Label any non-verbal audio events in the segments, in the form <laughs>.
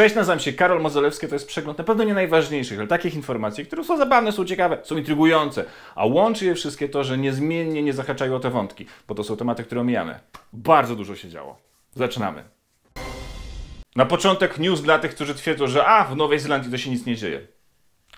Cześć, nazywam się Karol Mozolewski, to jest przegląd na pewno nie najważniejszych, ale takich informacji, które są zabawne, są ciekawe, są intrygujące, a łączy je wszystkie to, że niezmiennie nie zahaczają o te wątki, bo to są tematy, które omijamy. Bardzo dużo się działo. Zaczynamy. Na początek news dla tych, którzy twierdzą, że a, w Nowej Zelandii to się nic nie dzieje.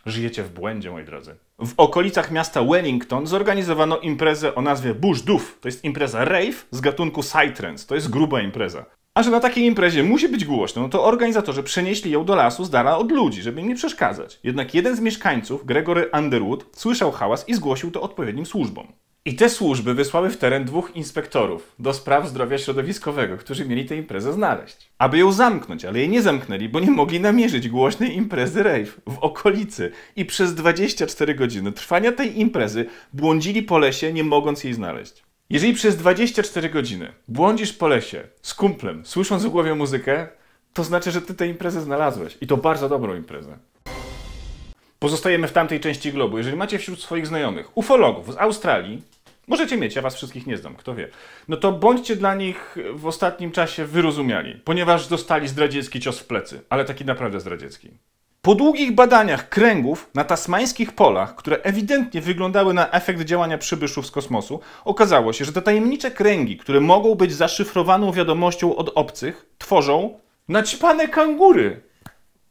Żyjecie w błędzie, moi drodzy. W okolicach miasta Wellington zorganizowano imprezę o nazwie Bush Doof. To jest impreza rave z gatunku psytrance. To jest gruba impreza. A że na takiej imprezie musi być głośno, no to organizatorzy przenieśli ją do lasu z dala od ludzi, żeby im nie przeszkadzać. Jednak jeden z mieszkańców, Gregory Underwood, słyszał hałas i zgłosił to odpowiednim służbom. I te służby wysłały w teren dwóch inspektorów do spraw zdrowia środowiskowego, którzy mieli tę imprezę znaleźć. Aby ją zamknąć, ale jej nie zamknęli, bo nie mogli namierzyć głośnej imprezy rave w okolicy. I przez 24 godziny trwania tej imprezy błądzili po lesie, nie mogąc jej znaleźć. Jeżeli przez 24 godziny błądzisz po lesie z kumplem, słysząc w głowie muzykę, to znaczy, że ty tę imprezę znalazłeś i to bardzo dobrą imprezę. Pozostajemy w tamtej części globu. Jeżeli macie wśród swoich znajomych ufologów z Australii, możecie mieć, ja was wszystkich nie znam, kto wie, no to bądźcie dla nich w ostatnim czasie wyrozumiali, ponieważ dostali zdradziecki cios w plecy, ale taki naprawdę zdradziecki. Po długich badaniach kręgów na tasmańskich polach, które ewidentnie wyglądały na efekt działania przybyszów z kosmosu, okazało się, że te tajemnicze kręgi, które mogą być zaszyfrowaną wiadomością od obcych, tworzą naćpane kangury,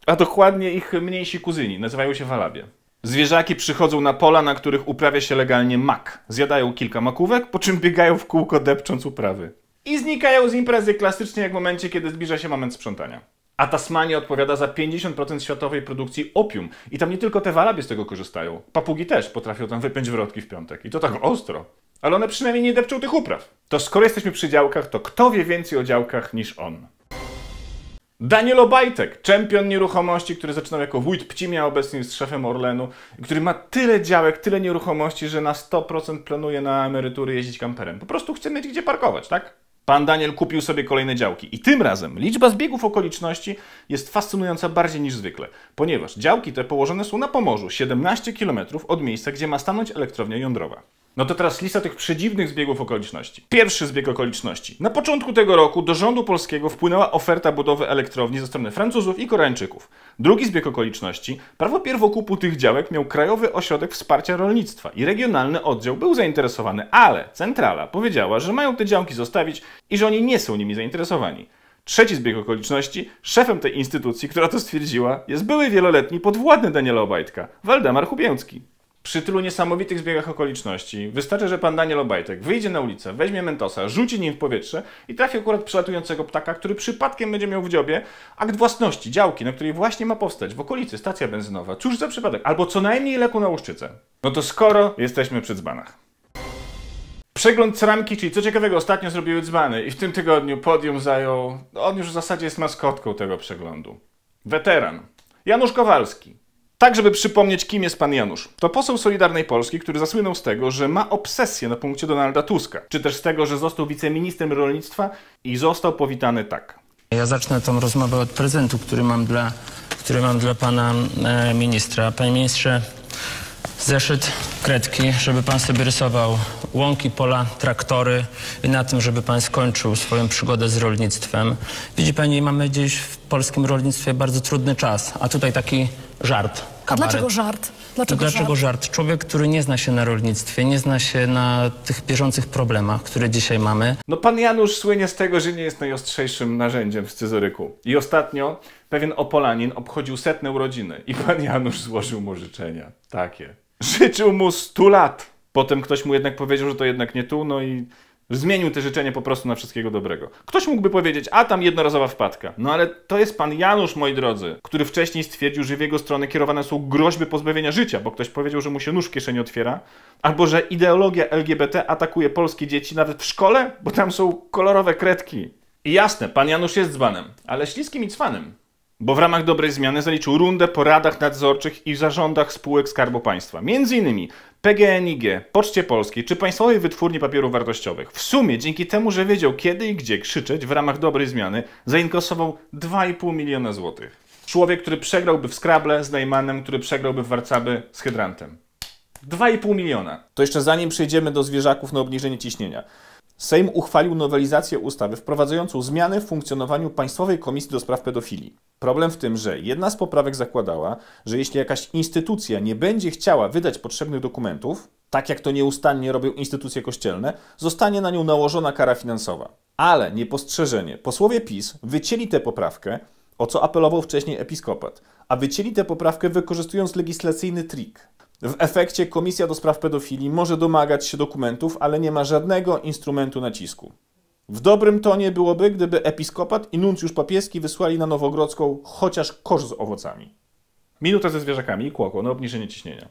a dokładnie ich mniejsi kuzyni, nazywają się walabie. Zwierzaki przychodzą na pola, na których uprawia się legalnie mak. Zjadają kilka makówek, po czym biegają w kółko depcząc uprawy. I znikają z imprezy klasycznie jak w momencie, kiedy zbliża się moment sprzątania a Tasmania odpowiada za 50% światowej produkcji opium. I tam nie tylko te warabie z tego korzystają. Papugi też potrafią tam wypiąć wrotki w piątek. I to tak ostro. Ale one przynajmniej nie depczą tych upraw. To skoro jesteśmy przy działkach, to kto wie więcej o działkach niż on? Daniel Obajtek, czempion nieruchomości, który zaczynał jako wójt Pcimia, obecnie jest szefem Orlenu, który ma tyle działek, tyle nieruchomości, że na 100% planuje na emerytury jeździć kamperem. Po prostu chce mieć gdzie parkować, tak? Pan Daniel kupił sobie kolejne działki. I tym razem liczba zbiegów okoliczności jest fascynująca bardziej niż zwykle, ponieważ działki te położone są na Pomorzu, 17 km od miejsca, gdzie ma stanąć elektrownia jądrowa. No to teraz lista tych przedziwnych zbiegów okoliczności. Pierwszy zbieg okoliczności. Na początku tego roku do rządu polskiego wpłynęła oferta budowy elektrowni ze strony Francuzów i Koreańczyków. Drugi zbieg okoliczności. Prawo pierwokupu tych działek miał Krajowy Ośrodek Wsparcia Rolnictwa i regionalny oddział był zainteresowany, ale centrala powiedziała, że mają te działki zostawić i że oni nie są nimi zainteresowani. Trzeci zbieg okoliczności, szefem tej instytucji, która to stwierdziła, jest były wieloletni podwładny Daniela Obajtka, Waldemar Hubięcki przy tylu niesamowitych zbiegach okoliczności wystarczy, że pan Daniel Obajtek wyjdzie na ulicę, weźmie mentosa, rzuci nim w powietrze i trafi akurat przelatującego ptaka, który przypadkiem będzie miał w dziobie akt własności, działki, na której właśnie ma powstać, w okolicy stacja benzynowa. Cóż za przypadek, albo co najmniej leku na łuszczycę. No to skoro jesteśmy przy dzbanach. Przegląd ceramiki, czyli co ciekawego ostatnio zrobiły dzbany i w tym tygodniu podium zajął, on już w zasadzie jest maskotką tego przeglądu. Weteran. Janusz Kowalski. Tak, żeby przypomnieć, kim jest pan Janusz. To poseł Solidarnej Polski, który zasłynął z tego, że ma obsesję na punkcie Donalda Tuska, czy też z tego, że został wiceministrem rolnictwa i został powitany tak. Ja zacznę tą rozmowę od prezentu, który mam dla, który mam dla pana e, ministra. Panie ministrze, zeszyt, kredki, żeby pan sobie rysował łąki, pola, traktory i na tym, żeby pan skończył swoją przygodę z rolnictwem. Widzi pani, mamy dziś w polskim rolnictwie bardzo trudny czas, a tutaj taki żart. A dlaczego żart? Dlaczego, no dlaczego żart? żart? Człowiek, który nie zna się na rolnictwie, nie zna się na tych bieżących problemach, które dzisiaj mamy. No pan Janusz słynie z tego, że nie jest najostrzejszym narzędziem w scyzoryku. I ostatnio pewien Opolanin obchodził setne urodziny i pan Janusz złożył mu życzenia. Takie. Życzył mu 100 lat. Potem ktoś mu jednak powiedział, że to jednak nie tu, no i Zmienił te życzenie po prostu na wszystkiego dobrego. Ktoś mógłby powiedzieć, a tam jednorazowa wpadka. No ale to jest pan Janusz, moi drodzy, który wcześniej stwierdził, że w jego stronę kierowane są groźby pozbawienia życia, bo ktoś powiedział, że mu się nóż w kieszeni otwiera, albo że ideologia LGBT atakuje polskie dzieci nawet w szkole, bo tam są kolorowe kredki. I jasne, pan Janusz jest dzbanem, ale śliskim i cwanym. Bo w ramach dobrej zmiany zaliczył rundę po radach nadzorczych i zarządach spółek Skarbu Państwa. Między innymi PGNiG, Poczcie Polskiej czy Państwowej Wytwórni Papierów Wartościowych. W sumie dzięki temu, że wiedział kiedy i gdzie krzyczeć w ramach dobrej zmiany, zainkasował 2,5 miliona złotych. Człowiek, który przegrałby w Scrabble z Neymanem, który przegrałby w Warcaby z Hydrantem. 2,5 miliona. To jeszcze zanim przejdziemy do zwierzaków na obniżenie ciśnienia. Sejm uchwalił nowelizację ustawy wprowadzającą zmiany w funkcjonowaniu Państwowej Komisji do Spraw Pedofilii. Problem w tym, że jedna z poprawek zakładała, że jeśli jakaś instytucja nie będzie chciała wydać potrzebnych dokumentów, tak jak to nieustannie robią instytucje kościelne, zostanie na nią nałożona kara finansowa. Ale niepostrzeżenie, posłowie PiS wycięli tę poprawkę, o co apelował wcześniej episkopat, a wycięli tę poprawkę wykorzystując legislacyjny trik. W efekcie Komisja do Spraw Pedofilii może domagać się dokumentów, ale nie ma żadnego instrumentu nacisku. W dobrym tonie byłoby, gdyby episkopat i nuncjusz papieski wysłali na Nowogrodzką chociaż kosz z owocami. Minuta ze zwierzakami i kłoko na obniżenie ciśnienia.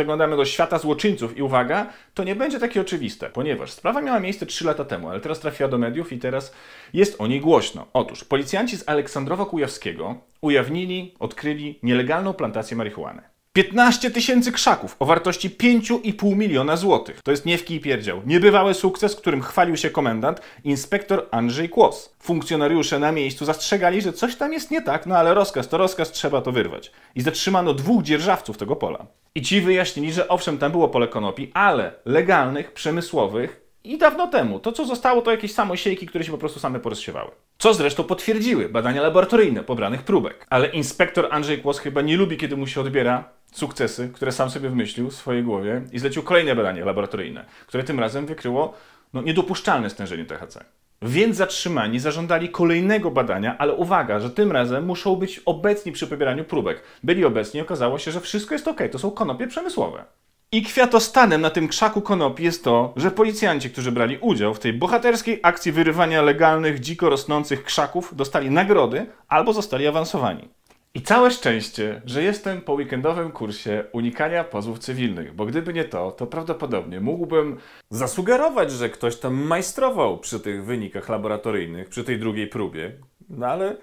zaglądamy do świata złoczyńców i uwaga, to nie będzie takie oczywiste, ponieważ sprawa miała miejsce 3 lata temu, ale teraz trafiła do mediów i teraz jest o niej głośno. Otóż policjanci z Aleksandrowa Kujawskiego ujawnili, odkryli nielegalną plantację marihuany. 15 tysięcy krzaków o wartości 5,5 miliona złotych. To jest nie w pierdział. Niebywały sukces, którym chwalił się komendant inspektor Andrzej Kłos. Funkcjonariusze na miejscu zastrzegali, że coś tam jest nie tak, no ale rozkaz to rozkaz, trzeba to wyrwać. I zatrzymano dwóch dzierżawców tego pola. I ci wyjaśnili, że owszem, tam było pole konopi, ale legalnych, przemysłowych i dawno temu. To, co zostało, to jakieś samosiejki, które się po prostu same porozsiewały. Co zresztą potwierdziły badania laboratoryjne pobranych próbek. Ale inspektor Andrzej Kłos chyba nie lubi, kiedy mu się odbiera sukcesy, które sam sobie wymyślił w swojej głowie i zlecił kolejne badanie laboratoryjne, które tym razem wykryło no, niedopuszczalne stężenie THC. Więc zatrzymani zażądali kolejnego badania, ale uwaga, że tym razem muszą być obecni przy pobieraniu próbek. Byli obecni i okazało się, że wszystko jest ok, to są konopie przemysłowe. I kwiatostanem na tym krzaku konopi jest to, że policjanci, którzy brali udział w tej bohaterskiej akcji wyrywania legalnych, dziko rosnących krzaków, dostali nagrody albo zostali awansowani. I całe szczęście, że jestem po weekendowym kursie unikania pozwów cywilnych, bo gdyby nie to, to prawdopodobnie mógłbym zasugerować, że ktoś tam majstrował przy tych wynikach laboratoryjnych, przy tej drugiej próbie. No ale,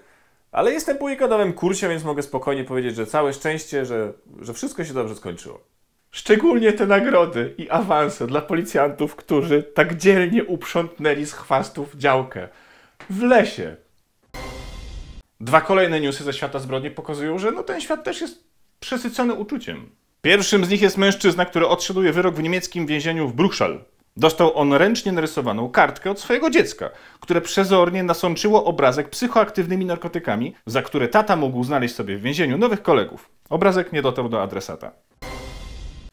ale jestem po weekendowym kursie, więc mogę spokojnie powiedzieć, że całe szczęście, że, że wszystko się dobrze skończyło. Szczególnie te nagrody i awanse dla policjantów, którzy tak dzielnie uprzątnęli z chwastów działkę. W lesie. Dwa kolejne newsy ze świata zbrodni pokazują, że no ten świat też jest przesycony uczuciem. Pierwszym z nich jest mężczyzna, który odsiaduje wyrok w niemieckim więzieniu w Bruchsal. Dostał on ręcznie narysowaną kartkę od swojego dziecka, które przezornie nasączyło obrazek psychoaktywnymi narkotykami, za które tata mógł znaleźć sobie w więzieniu nowych kolegów. Obrazek nie dotarł do adresata.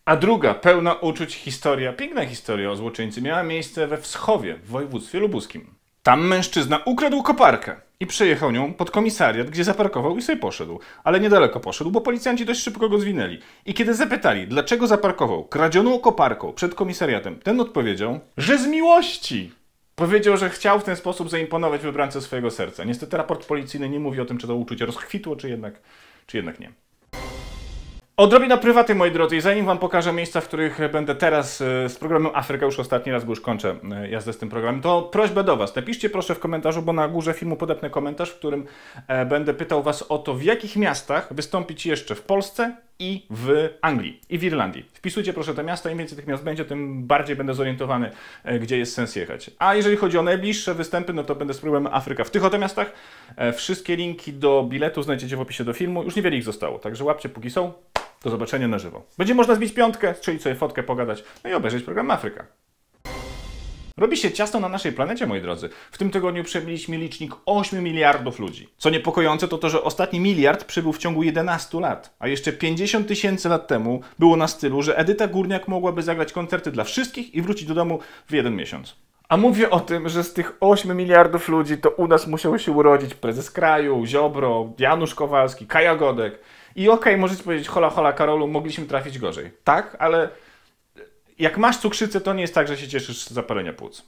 A druga, pełna uczuć historia, piękna historia o złoczyńcy miała miejsce we Wschowie, w województwie lubuskim. Tam mężczyzna ukradł koparkę i przejechał nią pod komisariat, gdzie zaparkował i sobie poszedł. Ale niedaleko poszedł, bo policjanci dość szybko go zwinęli. I kiedy zapytali, dlaczego zaparkował kradzioną koparką przed komisariatem, ten odpowiedział, że z miłości. Powiedział, że chciał w ten sposób zaimponować wybrance swojego serca. Niestety raport policyjny nie mówi o tym, czy to uczucie rozchwitło, czy jednak, czy jednak nie. Odrobina prywaty, moi drodzy, i zanim Wam pokażę miejsca, w których będę teraz e, z programem Afryka, już ostatni raz, bo już kończę e, jazdę z tym programem, to prośba do Was. Napiszcie proszę w komentarzu, bo na górze filmu podepnę komentarz, w którym e, będę pytał Was o to, w jakich miastach wystąpić jeszcze w Polsce i w Anglii, i w Irlandii. Wpisujcie proszę te miasta, im więcej tych miast będzie, tym bardziej będę zorientowany, gdzie jest sens jechać. A jeżeli chodzi o najbliższe występy, no to będę z programem Afryka w tych oto miastach. Wszystkie linki do biletu znajdziecie w opisie do filmu. Już niewiele ich zostało, także łapcie póki są. Do zobaczenia na żywo. Będzie można zbić piątkę, czyli sobie fotkę pogadać, no i obejrzeć program Afryka. Robi się ciasto na naszej planecie, moi drodzy. W tym tygodniu przebiliśmy licznik 8 miliardów ludzi. Co niepokojące to to, że ostatni miliard przybył w ciągu 11 lat. A jeszcze 50 tysięcy lat temu było na stylu, że Edyta Górniak mogłaby zagrać koncerty dla wszystkich i wrócić do domu w jeden miesiąc. A mówię o tym, że z tych 8 miliardów ludzi to u nas musiały się urodzić prezes kraju, Ziobro, Janusz Kowalski, Kaja Godek. I okej, okay, możecie powiedzieć, hola, hola, Karolu, mogliśmy trafić gorzej. Tak, ale jak masz cukrzycę, to nie jest tak, że się cieszysz z zapalenia płuc.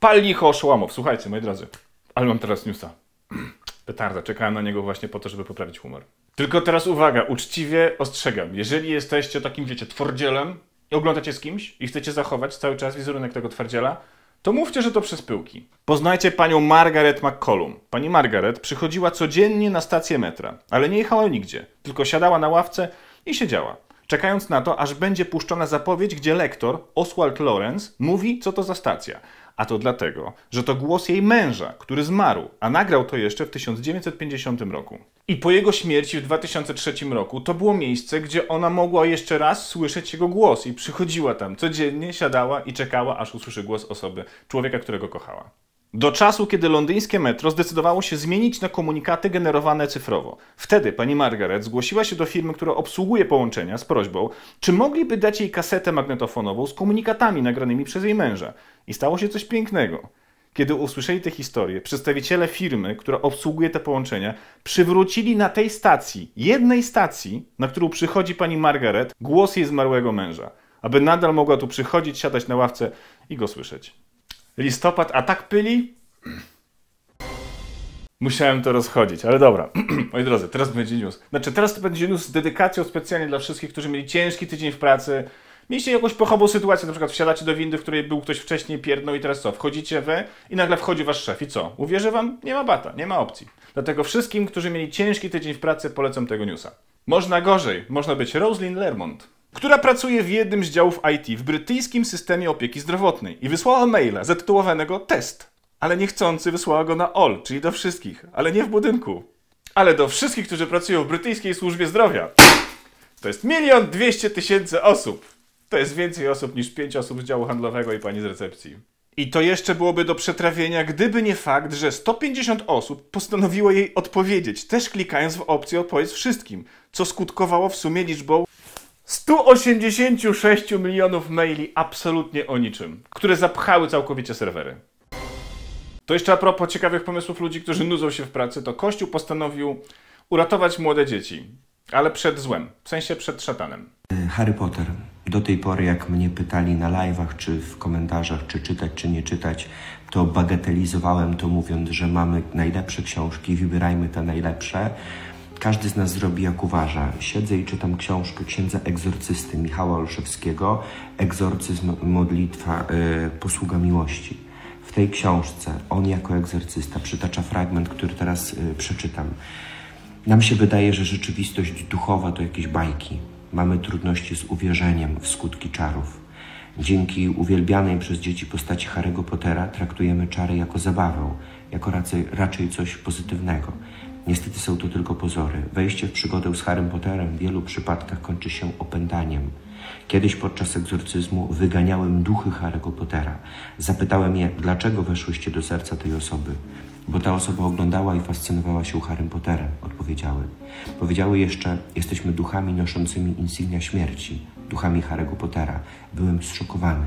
Pal licho Słuchajcie, moi drodzy, ale mam teraz newsa. <clears throat> Petarda, czekałem na niego właśnie po to, żeby poprawić humor. Tylko teraz uwaga, uczciwie ostrzegam. Jeżeli jesteście takim, wiecie, twardzielem i oglądacie z kimś i chcecie zachować cały czas wizerunek tego twardziela, to mówcie, że to przez pyłki. Poznajcie panią Margaret McCollum. Pani Margaret przychodziła codziennie na stację metra, ale nie jechała nigdzie, tylko siadała na ławce i siedziała, czekając na to, aż będzie puszczona zapowiedź, gdzie lektor, Oswald Lawrence, mówi, co to za stacja – a to dlatego, że to głos jej męża, który zmarł, a nagrał to jeszcze w 1950 roku. I po jego śmierci w 2003 roku to było miejsce, gdzie ona mogła jeszcze raz słyszeć jego głos i przychodziła tam codziennie, siadała i czekała, aż usłyszy głos osoby, człowieka, którego kochała. Do czasu, kiedy londyńskie metro zdecydowało się zmienić na komunikaty generowane cyfrowo. Wtedy pani Margaret zgłosiła się do firmy, która obsługuje połączenia z prośbą, czy mogliby dać jej kasetę magnetofonową z komunikatami nagranymi przez jej męża. I stało się coś pięknego. Kiedy usłyszeli te historie, przedstawiciele firmy, która obsługuje te połączenia, przywrócili na tej stacji, jednej stacji, na którą przychodzi pani Margaret, głos jej zmarłego męża, aby nadal mogła tu przychodzić, siadać na ławce i go słyszeć. Listopad, a tak pyli? Musiałem to rozchodzić, ale dobra. <clears throat> Moi drodzy, teraz będzie news. Znaczy, teraz to będzie news z dedykacją specjalnie dla wszystkich, którzy mieli ciężki tydzień w pracy, mieliście jakąś pochową sytuację, na przykład wsiadacie do windy, w której był ktoś wcześniej pierdnął i teraz co, wchodzicie wy i nagle wchodzi wasz szef i co? Uwierzę wam, nie ma bata, nie ma opcji. Dlatego wszystkim, którzy mieli ciężki tydzień w pracy, polecam tego newsa. Można gorzej, można być Roslyn Lermont która pracuje w jednym z działów IT w brytyjskim systemie opieki zdrowotnej i wysłała maila zatytułowanego test, ale niechcący wysłała go na all, czyli do wszystkich, ale nie w budynku, ale do wszystkich, którzy pracują w brytyjskiej służbie zdrowia. To jest milion dwieście tysięcy osób. To jest więcej osób niż pięć osób z działu handlowego i pani z recepcji. I to jeszcze byłoby do przetrawienia, gdyby nie fakt, że 150 osób postanowiło jej odpowiedzieć, też klikając w opcję odpowiedź wszystkim, co skutkowało w sumie liczbą 186 milionów maili absolutnie o niczym, które zapchały całkowicie serwery. To jeszcze a propos ciekawych pomysłów ludzi, którzy nudzą się w pracy, to Kościół postanowił uratować młode dzieci, ale przed złem, w sensie przed szatanem. Harry Potter do tej pory, jak mnie pytali na live'ach czy w komentarzach, czy czytać, czy nie czytać, to bagatelizowałem to mówiąc, że mamy najlepsze książki, wybierajmy te najlepsze. Każdy z nas zrobi jak uważa. Siedzę i czytam książkę księdza egzorcysty Michała Olszewskiego, Egzorcyzm, modlitwa, y, posługa miłości. W tej książce on jako egzorcysta przytacza fragment, który teraz y, przeczytam. Nam się wydaje, że rzeczywistość duchowa to jakieś bajki, Mamy trudności z uwierzeniem w skutki czarów. Dzięki uwielbianej przez dzieci postaci Harry'ego Pottera traktujemy czary jako zabawę, jako raczej, raczej coś pozytywnego. Niestety są to tylko pozory. Wejście w przygodę z Harrym Potterem w wielu przypadkach kończy się opętaniem. Kiedyś podczas egzorcyzmu wyganiałem duchy Harry'ego Pottera. Zapytałem je, dlaczego weszłyście do serca tej osoby bo ta osoba oglądała i fascynowała się Harrym Potterem, odpowiedziały. Powiedziały jeszcze, jesteśmy duchami noszącymi insygnia śmierci, duchami Harry'ego Pottera. Byłem zszokowany.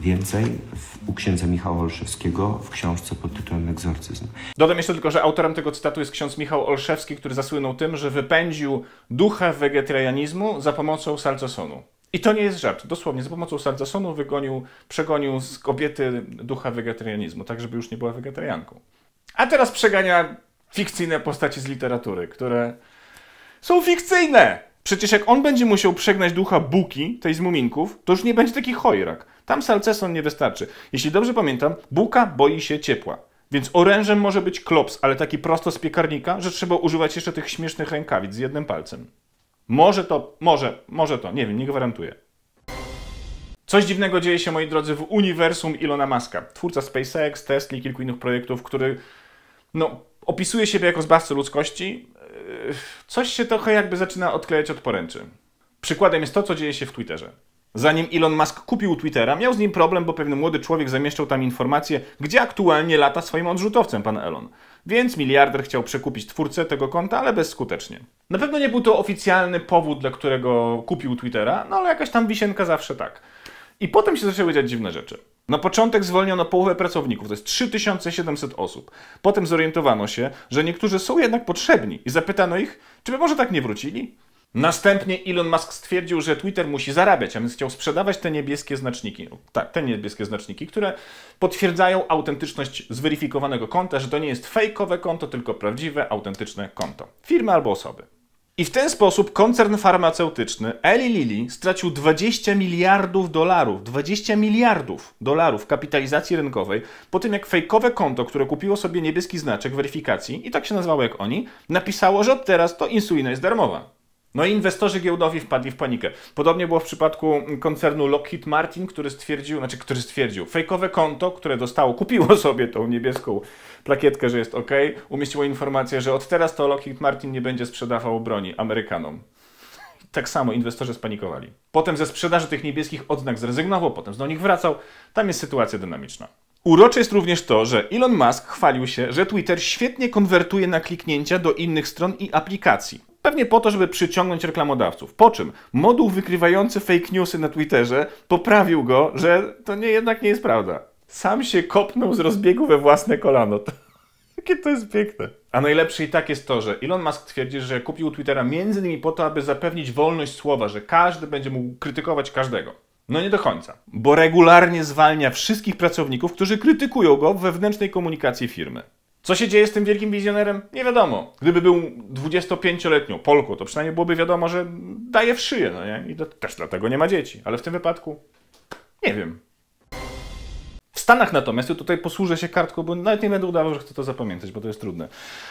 Więcej w, u księdza Michała Olszewskiego w książce pod tytułem Egzorcyzm. Dodam jeszcze tylko, że autorem tego cytatu jest ksiądz Michał Olszewski, który zasłynął tym, że wypędził ducha wegetarianizmu za pomocą Sonu. I to nie jest żart. Dosłownie za pomocą salcosonu wygonił, przegonił z kobiety ducha wegetarianizmu, tak żeby już nie była wegetarianką. A teraz przegania fikcyjne postacie z literatury, które są fikcyjne. Przecież jak on będzie musiał przegnać ducha Buki, tej z Muminków, to już nie będzie taki chojrak. Tam Salceson nie wystarczy. Jeśli dobrze pamiętam, Buka boi się ciepła. Więc orężem może być klops, ale taki prosto z piekarnika, że trzeba używać jeszcze tych śmiesznych rękawic z jednym palcem. Może to, może, może to, nie wiem, nie gwarantuję. Coś dziwnego dzieje się, moi drodzy, w uniwersum Ilona Maska. Twórca SpaceX, Tesla i kilku innych projektów, który no, opisuje siebie jako zbawcę ludzkości, e, coś się trochę jakby zaczyna odklejać od poręczy. Przykładem jest to, co dzieje się w Twitterze. Zanim Elon Musk kupił Twittera, miał z nim problem, bo pewien młody człowiek zamieszczał tam informację, gdzie aktualnie lata swoim odrzutowcem pan Elon. Więc miliarder chciał przekupić twórcę tego konta, ale bezskutecznie. Na pewno nie był to oficjalny powód, dla którego kupił Twittera, no ale jakaś tam wisienka zawsze tak. I potem się zaczęły dziać dziwne rzeczy. Na początek zwolniono połowę pracowników, to jest 3700 osób. Potem zorientowano się, że niektórzy są jednak potrzebni i zapytano ich, czy by może tak nie wrócili? Następnie Elon Musk stwierdził, że Twitter musi zarabiać, a więc chciał sprzedawać te niebieskie znaczniki. Tak, te niebieskie znaczniki, które potwierdzają autentyczność zweryfikowanego konta, że to nie jest fejkowe konto, tylko prawdziwe, autentyczne konto. Firmy albo osoby. I w ten sposób koncern farmaceutyczny Eli Lilly stracił 20 miliardów dolarów, 20 miliardów dolarów kapitalizacji rynkowej po tym, jak fejkowe konto, które kupiło sobie niebieski znaczek weryfikacji, i tak się nazywało jak oni, napisało, że od teraz to insulina jest darmowa. No i inwestorzy giełdowi wpadli w panikę. Podobnie było w przypadku koncernu Lockheed Martin, który stwierdził, znaczy, który stwierdził, fejkowe konto, które dostało, kupiło <laughs> sobie tą niebieską plakietkę, że jest ok, umieściło informację, że od teraz to Lockheed Martin nie będzie sprzedawał broni Amerykanom <laughs> tak samo inwestorzy spanikowali. Potem ze sprzedaży tych niebieskich odznak zrezygnował, potem do nich wracał. Tam jest sytuacja dynamiczna. Urocze jest również to, że Elon Musk chwalił się, że Twitter świetnie konwertuje na kliknięcia do innych stron i aplikacji. Pewnie po to, żeby przyciągnąć reklamodawców. Po czym moduł wykrywający fake newsy na Twitterze poprawił go, że to nie, jednak nie jest prawda. Sam się kopnął z rozbiegu we własne kolano. <laughs> Jakie to jest piękne. A najlepsze i tak jest to, że Elon Musk twierdzi, że kupił Twittera między innymi po to, aby zapewnić wolność słowa, że każdy będzie mógł krytykować każdego. No nie do końca, bo regularnie zwalnia wszystkich pracowników, którzy krytykują go w wewnętrznej komunikacji firmy. Co się dzieje z tym wielkim wizjonerem? Nie wiadomo. Gdyby był 25-letnią Polką, to przynajmniej byłoby wiadomo, że daje w szyję, no nie? I też dlatego nie ma dzieci. Ale w tym wypadku nie wiem. W Stanach natomiast, ja tutaj posłużę się kartką, bo nawet nie będę udawał, że chcę to zapamiętać, bo to jest trudne.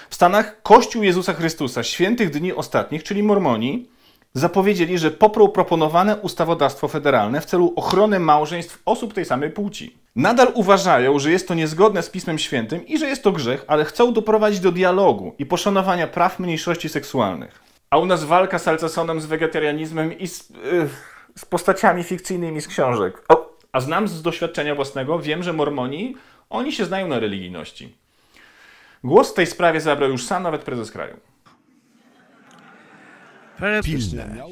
W Stanach Kościół Jezusa Chrystusa Świętych Dni Ostatnich, czyli Mormoni, zapowiedzieli, że poprą proponowane ustawodawstwo federalne w celu ochrony małżeństw osób tej samej płci. Nadal uważają, że jest to niezgodne z Pismem Świętym i że jest to grzech, ale chcą doprowadzić do dialogu i poszanowania praw mniejszości seksualnych. A u nas walka z Alcasonem, z wegetarianizmem i z, yy, z postaciami fikcyjnymi z książek. O, a znam z doświadczenia własnego, wiem, że mormoni, oni się znają na religijności. Głos w tej sprawie zabrał już sam nawet prezes kraju pilne.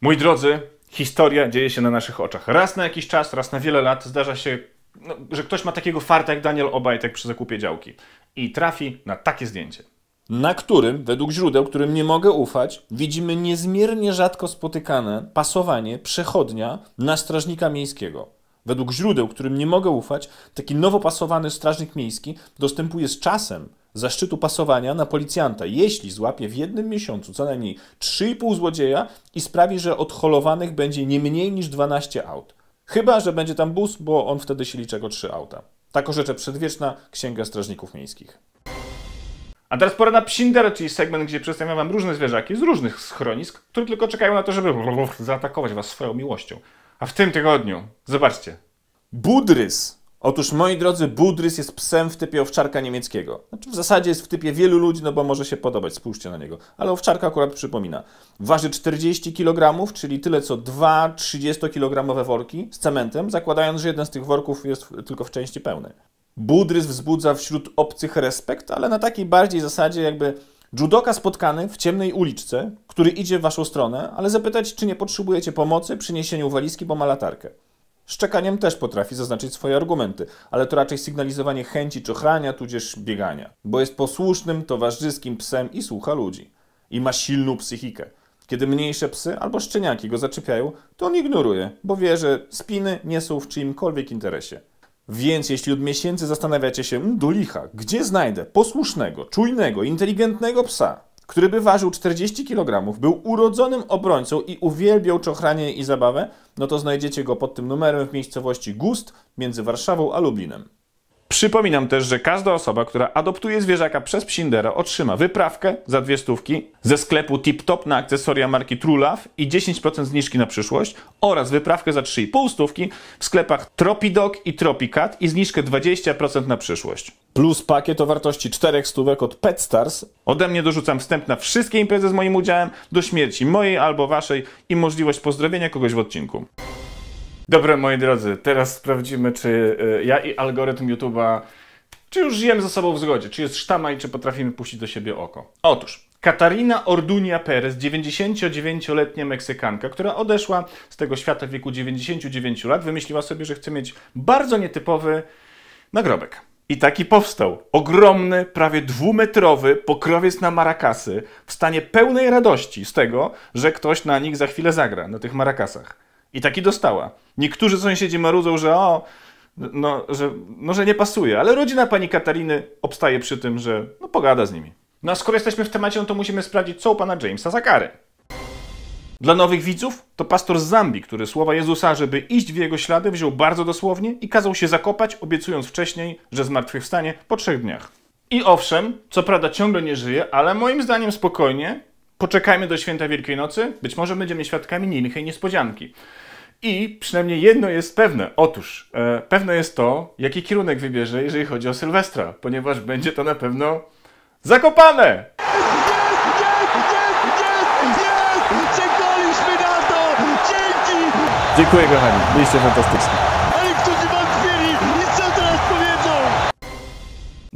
Mój drodzy, historia dzieje się na naszych oczach. Raz na jakiś czas, raz na wiele lat zdarza się no, że ktoś ma takiego farta jak Daniel Obajtek przy zakupie działki i trafi na takie zdjęcie. Na którym, według źródeł, którym nie mogę ufać, widzimy niezmiernie rzadko spotykane pasowanie przechodnia na strażnika miejskiego. Według źródeł, którym nie mogę ufać, taki nowo pasowany strażnik miejski dostępuje z czasem zaszczytu pasowania na policjanta, jeśli złapie w jednym miesiącu co najmniej 3,5 złodzieja i sprawi, że odholowanych będzie nie mniej niż 12 aut. Chyba, że będzie tam bus, bo on wtedy się liczy jako trzy auta. Tak orzeczę przedwieczna Księga Strażników Miejskich. A teraz pora na psinder, czyli segment, gdzie przedstawiam Wam różne zwierzaki z różnych schronisk, które tylko czekają na to, żeby zaatakować Was swoją miłością. A w tym tygodniu, zobaczcie, budrys Otóż, moi drodzy, Budrys jest psem w typie owczarka niemieckiego. Znaczy, w zasadzie jest w typie wielu ludzi, no bo może się podobać, spójrzcie na niego. Ale owczarka akurat przypomina. Waży 40 kg, czyli tyle co dwa 30-kilogramowe worki z cementem, zakładając, że jeden z tych worków jest tylko w części pełny. Budrys wzbudza wśród obcych respekt, ale na takiej bardziej zasadzie jakby judoka spotkany w ciemnej uliczce, który idzie w waszą stronę, ale zapytać, czy nie potrzebujecie pomocy przy niesieniu walizki, bo ma latarkę. Szczekaniem też potrafi zaznaczyć swoje argumenty, ale to raczej sygnalizowanie chęci czy ochrania, tudzież biegania, bo jest posłusznym, towarzyskim psem i słucha ludzi. I ma silną psychikę. Kiedy mniejsze psy albo szczeniaki go zaczepiają, to on ignoruje, bo wie, że spiny nie są w czyimkolwiek interesie. Więc jeśli od miesięcy zastanawiacie się, mm, do licha, gdzie znajdę posłusznego, czujnego, inteligentnego psa, który by ważył 40 kg, był urodzonym obrońcą i uwielbiał czochranie i zabawę, no to znajdziecie go pod tym numerem w miejscowości Gust między Warszawą a Lublinem. Przypominam też, że każda osoba, która adoptuje zwierzaka przez Psindera, otrzyma wyprawkę za dwie stówki ze sklepu Tip Top na akcesoria marki Trulaw i 10% zniżki na przyszłość oraz wyprawkę za 3,5 stówki w sklepach Tropidog i Tropicat i zniżkę 20% na przyszłość. Plus pakiet o wartości 4 stówek od PetStars. Ode mnie dorzucam wstęp na wszystkie imprezy z moim udziałem do śmierci mojej albo waszej i możliwość pozdrowienia kogoś w odcinku. Dobra, moi drodzy, teraz sprawdzimy, czy e, ja i algorytm YouTube'a, czy już żyjemy ze sobą w zgodzie, czy jest sztama i czy potrafimy puścić do siebie oko. Otóż, Katarina Ordunia Perez, 99-letnia Meksykanka, która odeszła z tego świata w wieku 99 lat, wymyśliła sobie, że chce mieć bardzo nietypowy nagrobek. I taki powstał. Ogromny, prawie dwumetrowy pokrowiec na marakasy w stanie pełnej radości z tego, że ktoś na nich za chwilę zagra, na tych marakasach. I taki dostała. Niektórzy sąsiedzi marudzą, że o, no, że, no, że nie pasuje, ale rodzina pani Katariny obstaje przy tym, że no, pogada z nimi. No a skoro jesteśmy w temacie, no to musimy sprawdzić, co u pana Jamesa za kary. Dla nowych widzów to pastor z Zambii, który słowa Jezusa, żeby iść w jego ślady, wziął bardzo dosłownie i kazał się zakopać, obiecując wcześniej, że zmartwychwstanie po trzech dniach. I owszem, co prawda ciągle nie żyje, ale moim zdaniem spokojnie poczekajmy do święta Wielkiej Nocy, być może będziemy świadkami niemilchej niespodzianki. I przynajmniej jedno jest pewne. Otóż e, pewne jest to, jaki kierunek wybierze, jeżeli chodzi o Sylwestra, ponieważ będzie to na pewno zakopane! Dziękuję kochani, byliście fantastyczni.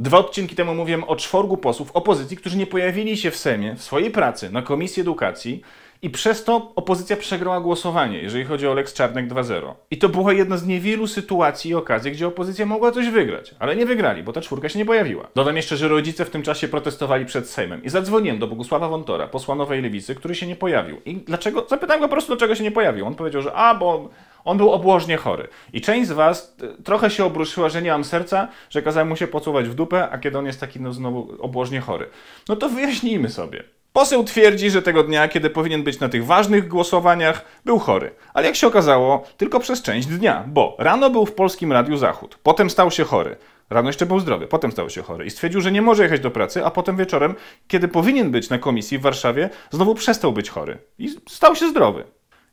Dwa odcinki temu mówiłem o czworgu posłów opozycji, którzy nie pojawili się w Sejmie, w swojej pracy, na Komisji Edukacji i przez to opozycja przegrała głosowanie, jeżeli chodzi o Lex Czarnek 2.0. I to była jedna z niewielu sytuacji i okazji, gdzie opozycja mogła coś wygrać, ale nie wygrali, bo ta czwórka się nie pojawiła. Dodam jeszcze, że rodzice w tym czasie protestowali przed Sejmem i zadzwoniłem do Bogusława Wontora, posła Nowej Lewicy, który się nie pojawił. I dlaczego? Zapytałem go po prostu, dlaczego się nie pojawił. On powiedział, że a, bo on był obłożnie chory. I część z was e, trochę się obruszyła, że nie mam serca, że kazałem mu się pocuwać w dupę, a kiedy on jest taki no, znowu obłożnie chory. No to wyjaśnijmy sobie. Poseł twierdzi, że tego dnia, kiedy powinien być na tych ważnych głosowaniach, był chory. Ale jak się okazało, tylko przez część dnia, bo rano był w Polskim Radiu Zachód, potem stał się chory. Rano jeszcze był zdrowy, potem stał się chory i stwierdził, że nie może jechać do pracy, a potem wieczorem, kiedy powinien być na komisji w Warszawie, znowu przestał być chory i stał się zdrowy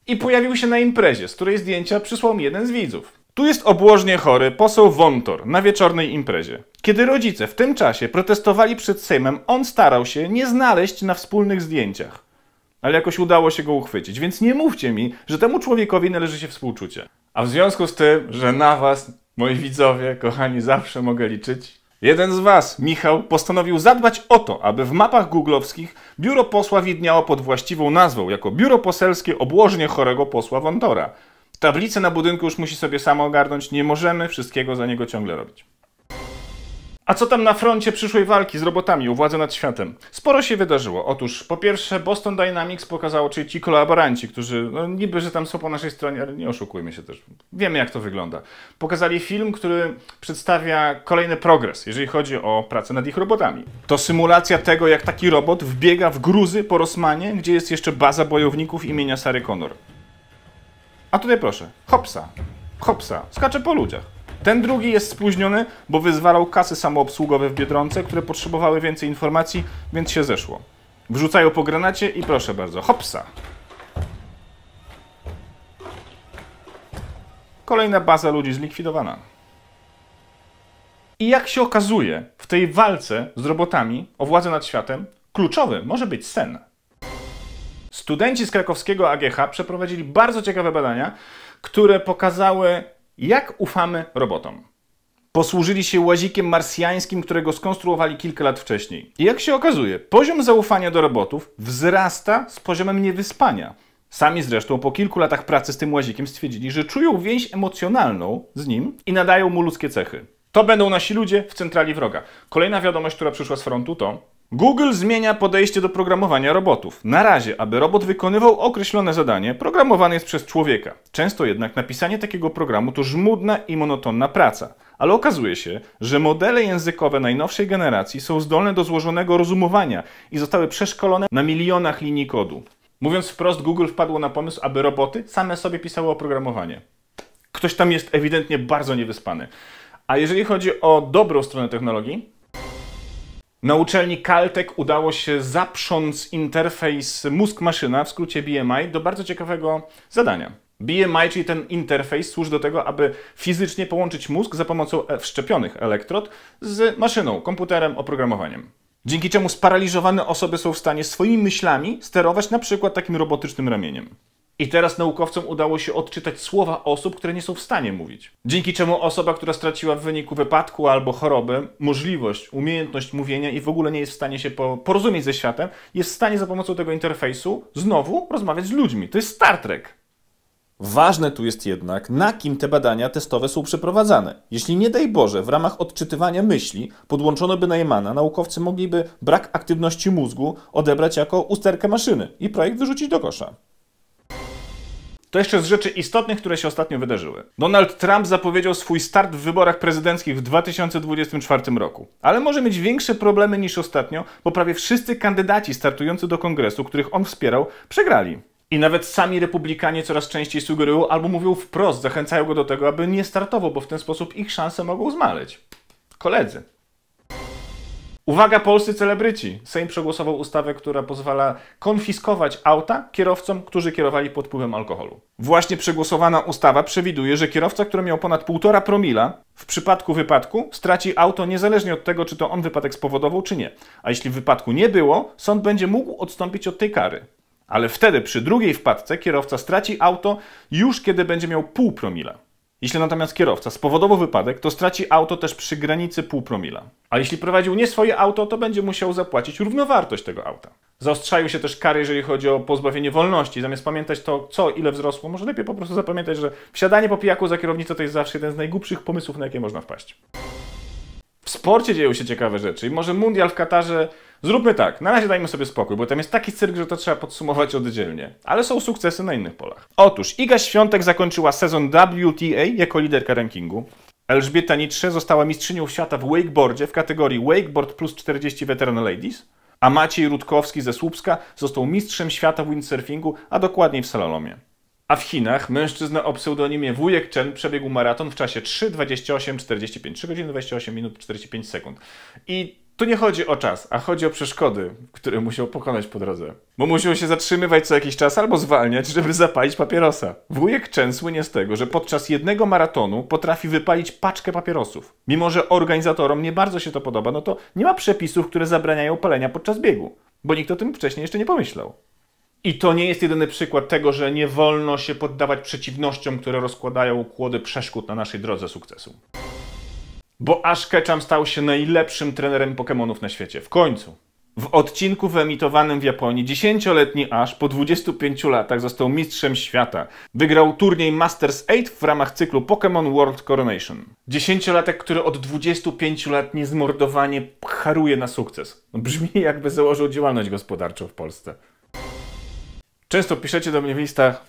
i pojawił się na imprezie, z której zdjęcia przysłał mi jeden z widzów. Tu jest obłożnie chory poseł Wontor na wieczornej imprezie. Kiedy rodzice w tym czasie protestowali przed Sejmem, on starał się nie znaleźć na wspólnych zdjęciach. Ale jakoś udało się go uchwycić, więc nie mówcie mi, że temu człowiekowi należy się współczucie. A w związku z tym, że na was, moi widzowie, kochani, zawsze mogę liczyć, Jeden z Was, Michał, postanowił zadbać o to, aby w mapach googlowskich biuro posła widniało pod właściwą nazwą, jako biuro poselskie obłożnie chorego posła Wondora. Tablicę na budynku już musi sobie samo ogarnąć, nie możemy wszystkiego za niego ciągle robić. A co tam na froncie przyszłej walki z robotami u władzy nad światem? Sporo się wydarzyło. Otóż po pierwsze Boston Dynamics pokazało, czyli ci kolaboranci, którzy no, niby, że tam są po naszej stronie, ale nie oszukujmy się też. Wiemy jak to wygląda. Pokazali film, który przedstawia kolejny progres, jeżeli chodzi o pracę nad ich robotami. To symulacja tego, jak taki robot wbiega w gruzy po Rosmanie, gdzie jest jeszcze baza bojowników imienia Sary Connor. A tutaj proszę, hopsa, hopsa, skacze po ludziach. Ten drugi jest spóźniony, bo wyzwalał kasy samoobsługowe w Biedronce, które potrzebowały więcej informacji, więc się zeszło. Wrzucają po granacie i proszę bardzo, hopsa! Kolejna baza ludzi zlikwidowana. I jak się okazuje, w tej walce z robotami o władzę nad światem, kluczowy może być sen. Studenci z krakowskiego AGH przeprowadzili bardzo ciekawe badania, które pokazały jak ufamy robotom? Posłużyli się łazikiem marsjańskim, którego skonstruowali kilka lat wcześniej. I jak się okazuje, poziom zaufania do robotów wzrasta z poziomem niewyspania. Sami zresztą po kilku latach pracy z tym łazikiem stwierdzili, że czują więź emocjonalną z nim i nadają mu ludzkie cechy. To będą nasi ludzie w centrali wroga. Kolejna wiadomość, która przyszła z frontu to Google zmienia podejście do programowania robotów. Na razie, aby robot wykonywał określone zadanie, programowany jest przez człowieka. Często jednak napisanie takiego programu to żmudna i monotonna praca. Ale okazuje się, że modele językowe najnowszej generacji są zdolne do złożonego rozumowania i zostały przeszkolone na milionach linii kodu. Mówiąc wprost, Google wpadło na pomysł, aby roboty same sobie pisały oprogramowanie. Ktoś tam jest ewidentnie bardzo niewyspany. A jeżeli chodzi o dobrą stronę technologii, na uczelni Caltech udało się zaprząc interfejs mózg-maszyna, w skrócie BMI, do bardzo ciekawego zadania. BMI, czyli ten interfejs, służy do tego, aby fizycznie połączyć mózg za pomocą e, wszczepionych elektrod z maszyną, komputerem, oprogramowaniem. Dzięki czemu sparaliżowane osoby są w stanie swoimi myślami sterować na przykład takim robotycznym ramieniem. I teraz naukowcom udało się odczytać słowa osób, które nie są w stanie mówić. Dzięki czemu osoba, która straciła w wyniku wypadku albo choroby możliwość, umiejętność mówienia i w ogóle nie jest w stanie się porozumieć ze światem, jest w stanie za pomocą tego interfejsu znowu rozmawiać z ludźmi. To jest Star Trek. Ważne tu jest jednak, na kim te badania testowe są przeprowadzane. Jeśli nie daj Boże, w ramach odczytywania myśli podłączono by Najmana, naukowcy mogliby brak aktywności mózgu odebrać jako usterkę maszyny i projekt wyrzucić do kosza. To jeszcze z rzeczy istotnych, które się ostatnio wydarzyły. Donald Trump zapowiedział swój start w wyborach prezydenckich w 2024 roku, ale może mieć większe problemy niż ostatnio, bo prawie wszyscy kandydaci startujący do kongresu, których on wspierał, przegrali. I nawet sami republikanie coraz częściej sugerują albo mówią wprost, zachęcają go do tego, aby nie startował, bo w ten sposób ich szanse mogą zmaleć. Koledzy, Uwaga polscy celebryci! Sejm przegłosował ustawę, która pozwala konfiskować auta kierowcom, którzy kierowali pod wpływem alkoholu. Właśnie przegłosowana ustawa przewiduje, że kierowca, który miał ponad 1,5 promila, w przypadku wypadku straci auto niezależnie od tego, czy to on wypadek spowodował, czy nie. A jeśli wypadku nie było, sąd będzie mógł odstąpić od tej kary. Ale wtedy przy drugiej wpadce kierowca straci auto już kiedy będzie miał pół promila. Jeśli natomiast kierowca spowodował wypadek, to straci auto też przy granicy pół promila. A jeśli prowadził nie swoje auto, to będzie musiał zapłacić równowartość tego auta. Zaostrzają się też kary, jeżeli chodzi o pozbawienie wolności. Zamiast pamiętać to, co, ile wzrosło, może lepiej po prostu zapamiętać, że wsiadanie po pijaku za kierownicę to jest zawsze jeden z najgłupszych pomysłów, na jakie można wpaść. W sporcie dzieją się ciekawe rzeczy. I może mundial w Katarze Zróbmy tak, na razie dajmy sobie spokój, bo tam jest taki cyrk, że to trzeba podsumować oddzielnie. Ale są sukcesy na innych polach. Otóż Iga Świątek zakończyła sezon WTA jako liderka rankingu. Elżbieta Nitrze została mistrzynią świata w wakeboardzie w kategorii Wakeboard plus 40 Veteran Ladies, a Maciej Rutkowski ze Słupska został mistrzem świata w windsurfingu, a dokładniej w slalomie. A w Chinach mężczyzna o pseudonimie Wujek Chen przebiegł maraton w czasie 3:28:45, 3 godziny 28 minut 45 sekund. I tu nie chodzi o czas, a chodzi o przeszkody, które musiał pokonać po drodze. Bo musiał się zatrzymywać co jakiś czas albo zwalniać, żeby zapalić papierosa. Wujek Chen słynie z tego, że podczas jednego maratonu potrafi wypalić paczkę papierosów. Mimo, że organizatorom nie bardzo się to podoba, no to nie ma przepisów, które zabraniają palenia podczas biegu. Bo nikt o tym wcześniej jeszcze nie pomyślał. I to nie jest jedyny przykład tego, że nie wolno się poddawać przeciwnościom, które rozkładają kłody przeszkód na naszej drodze sukcesu bo Ash Ketchum stał się najlepszym trenerem Pokémonów na świecie. W końcu. W odcinku wyemitowanym w Japonii 10-letni Ash po 25 latach został mistrzem świata. Wygrał turniej Masters 8 w ramach cyklu Pokémon World Coronation. 10 10-latek, który od 25 lat niezmordowanie haruje na sukces. No, brzmi jakby założył działalność gospodarczą w Polsce. Często piszecie do mnie w listach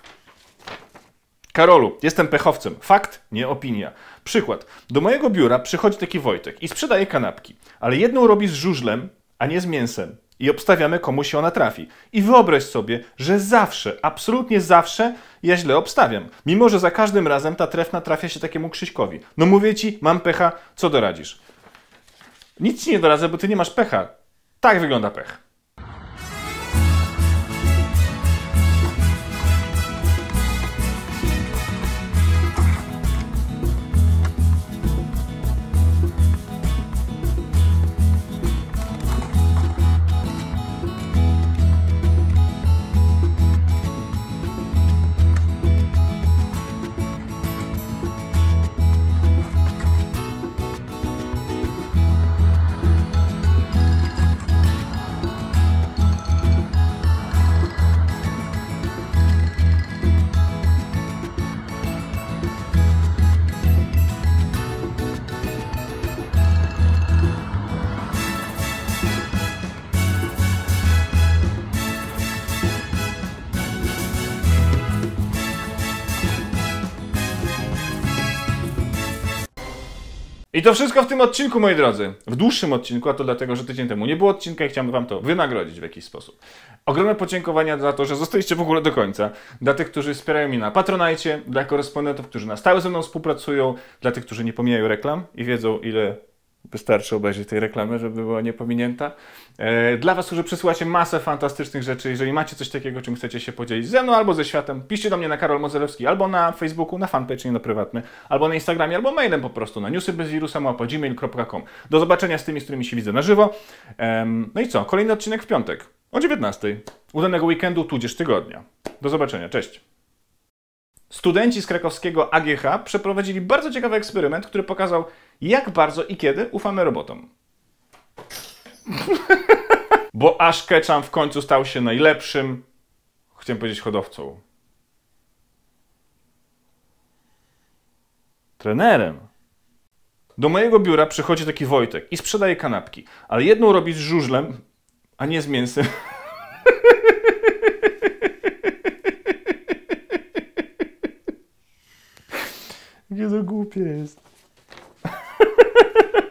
Karolu, jestem pechowcem. Fakt, nie opinia. Przykład. Do mojego biura przychodzi taki Wojtek i sprzedaje kanapki, ale jedną robi z żużlem, a nie z mięsem. I obstawiamy, komu się ona trafi. I wyobraź sobie, że zawsze, absolutnie zawsze ja źle obstawiam. Mimo, że za każdym razem ta trefna trafia się takiemu Krzyśkowi. No mówię ci, mam pecha, co doradzisz? Nic ci nie doradzę, bo ty nie masz pecha. Tak wygląda pech. I to wszystko w tym odcinku, moi drodzy. W dłuższym odcinku, a to dlatego, że tydzień temu nie było odcinka i chciałbym Wam to wynagrodzić w jakiś sposób. Ogromne podziękowania za to, że zostaliście w ogóle do końca. Dla tych, którzy wspierają mnie na Patronajcie, dla korespondentów, którzy na stałe ze mną współpracują, dla tych, którzy nie pomijają reklam i wiedzą, ile wystarczy obejrzeć tej reklamy, żeby była niepominięta. E, dla Was, którzy przesyłacie masę fantastycznych rzeczy, jeżeli macie coś takiego, czym chcecie się podzielić ze mną albo ze światem, piszcie do mnie na Karol Mozelewski, albo na Facebooku, na fanpage, nie na prywatny, albo na Instagramie, albo mailem po prostu na newsy Do zobaczenia z tymi, z którymi się widzę na żywo. No i co? Kolejny odcinek w piątek o 19. Udanego weekendu, tudzież tygodnia. Do zobaczenia, cześć. Studenci z krakowskiego AGH przeprowadzili bardzo ciekawy eksperyment, który pokazał, jak bardzo i kiedy ufamy robotom. <laughs> Bo aż Ketchum w końcu stał się najlepszym, chciałem powiedzieć, hodowcą. Trenerem. Do mojego biura przychodzi taki Wojtek i sprzedaje kanapki, ale jedną robi z żużlem, a nie z mięsem. Jakie <laughs> to głupie jest. <laughs>